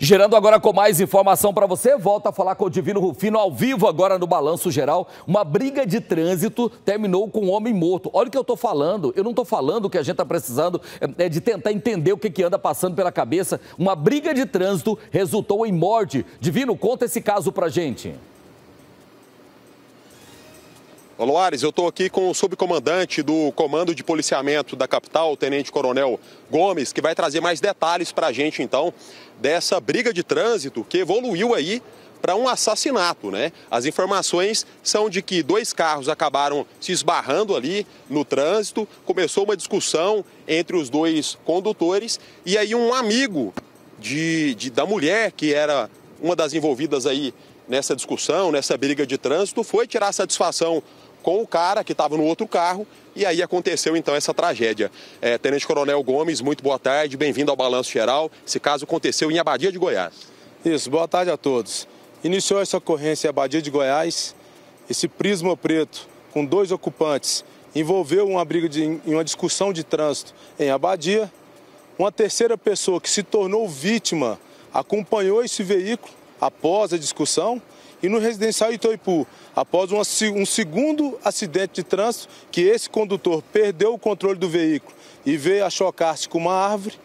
Gerando agora com mais informação para você, volta a falar com o Divino Rufino ao vivo agora no Balanço Geral. Uma briga de trânsito terminou com um homem morto. Olha o que eu estou falando. Eu não estou falando que a gente está precisando é, é, de tentar entender o que, que anda passando pela cabeça. Uma briga de trânsito resultou em morte. Divino, conta esse caso para gente. gente. Loares, eu estou aqui com o subcomandante do Comando de Policiamento da capital, o Tenente Coronel Gomes, que vai trazer mais detalhes para a gente, então, dessa briga de trânsito que evoluiu aí para um assassinato, né? As informações são de que dois carros acabaram se esbarrando ali no trânsito, começou uma discussão entre os dois condutores e aí um amigo de, de da mulher que era uma das envolvidas aí nessa discussão, nessa briga de trânsito, foi tirar satisfação com o cara que estava no outro carro e aí aconteceu então essa tragédia. É, Tenente Coronel Gomes, muito boa tarde, bem-vindo ao Balanço Geral. Esse caso aconteceu em Abadia de Goiás. Isso, boa tarde a todos. Iniciou essa ocorrência em Abadia de Goiás. Esse prisma preto com dois ocupantes envolveu uma briga em uma discussão de trânsito em Abadia. Uma terceira pessoa que se tornou vítima acompanhou esse veículo após a discussão e no residencial Itoipu, após uma, um segundo acidente de trânsito, que esse condutor perdeu o controle do veículo e veio a chocar-se com uma árvore.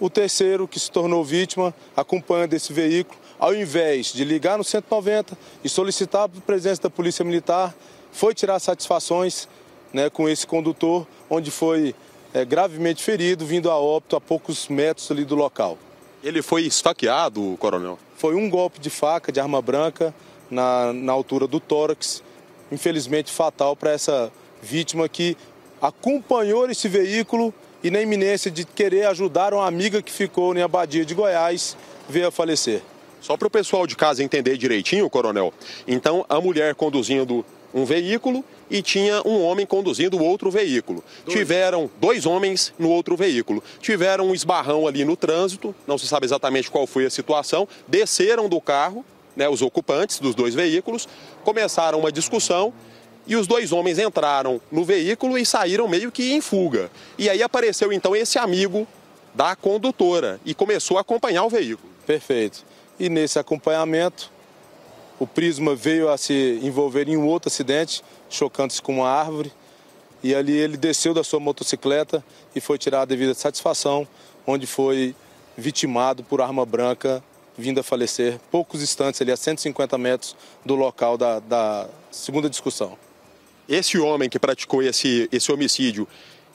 O terceiro, que se tornou vítima, acompanhando esse veículo, ao invés de ligar no 190 e solicitar a presença da Polícia Militar, foi tirar satisfações né, com esse condutor, onde foi é, gravemente ferido, vindo a óbito a poucos metros ali do local. Ele foi esfaqueado, coronel? Foi um golpe de faca, de arma branca, na, na altura do tórax, infelizmente fatal para essa vítima que acompanhou esse veículo e na iminência de querer ajudar uma amiga que ficou em Abadia de Goiás, veio a falecer. Só para o pessoal de casa entender direitinho, coronel, então a mulher conduzindo um veículo e tinha um homem conduzindo outro veículo. Dois. Tiveram dois homens no outro veículo. Tiveram um esbarrão ali no trânsito, não se sabe exatamente qual foi a situação. Desceram do carro, né, os ocupantes dos dois veículos, começaram uma discussão e os dois homens entraram no veículo e saíram meio que em fuga. E aí apareceu então esse amigo da condutora e começou a acompanhar o veículo. Perfeito. E nesse acompanhamento, o Prisma veio a se envolver em um outro acidente, chocando-se com uma árvore. E ali ele desceu da sua motocicleta e foi tirado devido à satisfação, onde foi vitimado por arma branca, vindo a falecer poucos instantes, ali a 150 metros do local da, da segunda discussão. Esse homem que praticou esse, esse homicídio,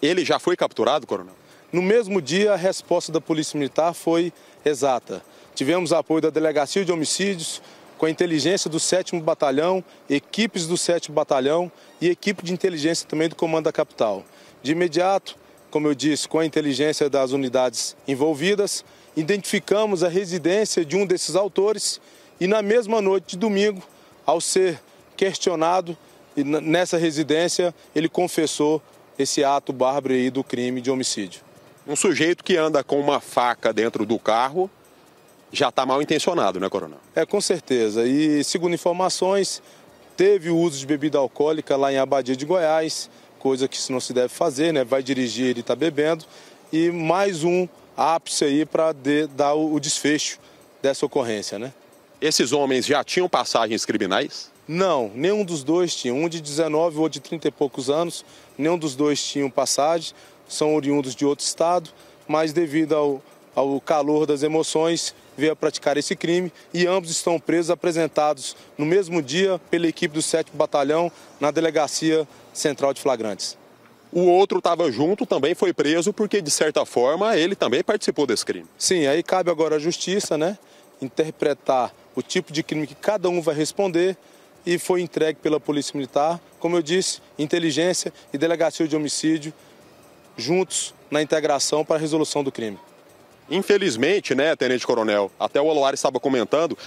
ele já foi capturado, coronel? No mesmo dia, a resposta da Polícia Militar foi exata. Tivemos apoio da Delegacia de Homicídios, com a inteligência do 7 Batalhão, equipes do 7 Batalhão e equipe de inteligência também do Comando da Capital. De imediato, como eu disse, com a inteligência das unidades envolvidas, identificamos a residência de um desses autores e na mesma noite de domingo, ao ser questionado nessa residência, ele confessou esse ato bárbaro aí do crime de homicídio. Um sujeito que anda com uma faca dentro do carro já está mal intencionado, né, Coronel? É, com certeza. E segundo informações, teve o uso de bebida alcoólica lá em Abadia de Goiás, coisa que não se deve fazer, né? Vai dirigir, ele está bebendo. E mais um ápice aí para dar o, desfecho dessa ocorrência, né? Esses homens já tinham passagens criminais? Não, nenhum dos dois tinha. Um de 19 ou de 30 e poucos anos, nenhum dos dois tinham passagem, são oriundos de outro estado, mas devido ao, ao calor das emoções, veio a praticar esse crime e ambos estão presos, apresentados no mesmo dia pela equipe do 7 Batalhão na Delegacia Central de Flagrantes. O outro estava junto, também foi preso, porque de certa forma ele também participou desse crime. Sim, aí cabe agora à justiça, né? Interpretar o tipo de crime que cada um vai responder e foi entregue pela Polícia Militar, como eu disse, inteligência e delegacia de homicídio juntos na integração para a resolução do crime. Infelizmente, né, Tenente Coronel, até o Aloar estava comentando,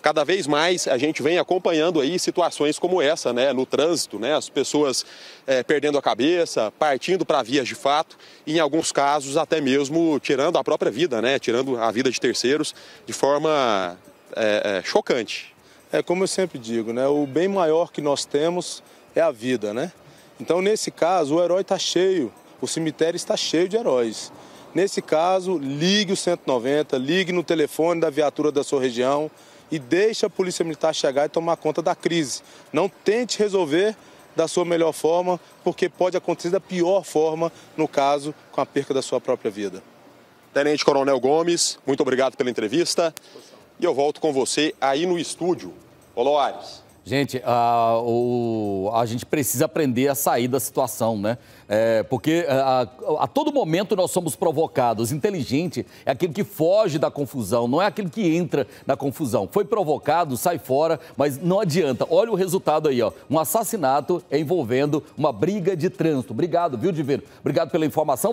cada vez mais a gente vem acompanhando aí situações como essa, né, no trânsito, né, as pessoas é, perdendo a cabeça, partindo para vias de fato, e em alguns casos até mesmo tirando a própria vida, né, tirando a vida de terceiros de forma é, é, chocante. É como eu sempre digo, né, o bem maior que nós temos é a vida, né. Então nesse caso o herói está cheio, o cemitério está cheio de heróis. Nesse caso, ligue o 190, ligue no telefone da viatura da sua região e deixe a Polícia Militar chegar e tomar conta da crise. Não tente resolver da sua melhor forma, porque pode acontecer da pior forma, no caso, com a perca da sua própria vida. Tenente Coronel Gomes, muito obrigado pela entrevista. E eu volto com você aí no estúdio. Olá, Ares. Gente, a, o, a gente precisa aprender a sair da situação, né? É, porque é, a, a, todo momento nós somos provocados. Inteligente é aquele que foge da confusão, não é aquele que entra na confusão. Foi provocado, sai fora, mas não adianta. Olha o resultado aí, ó. Um assassinato envolvendo uma briga de trânsito. Obrigado, viu, Divino? Obrigado pela informação.